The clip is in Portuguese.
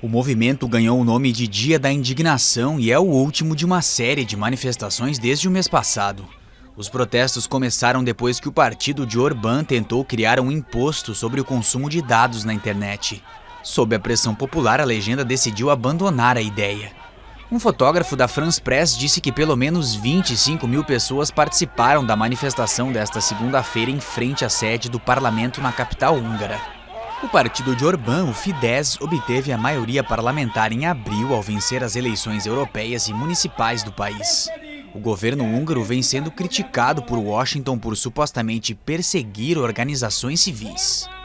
O movimento ganhou o nome de Dia da Indignação e é o último de uma série de manifestações desde o mês passado. Os protestos começaram depois que o partido de Orbán tentou criar um imposto sobre o consumo de dados na internet. Sob a pressão popular, a legenda decidiu abandonar a ideia. Um fotógrafo da France Press disse que pelo menos 25 mil pessoas participaram da manifestação desta segunda-feira em frente à sede do parlamento na capital húngara. O partido de Orbán, o Fidesz, obteve a maioria parlamentar em abril ao vencer as eleições europeias e municipais do país. O governo húngaro vem sendo criticado por Washington por supostamente perseguir organizações civis.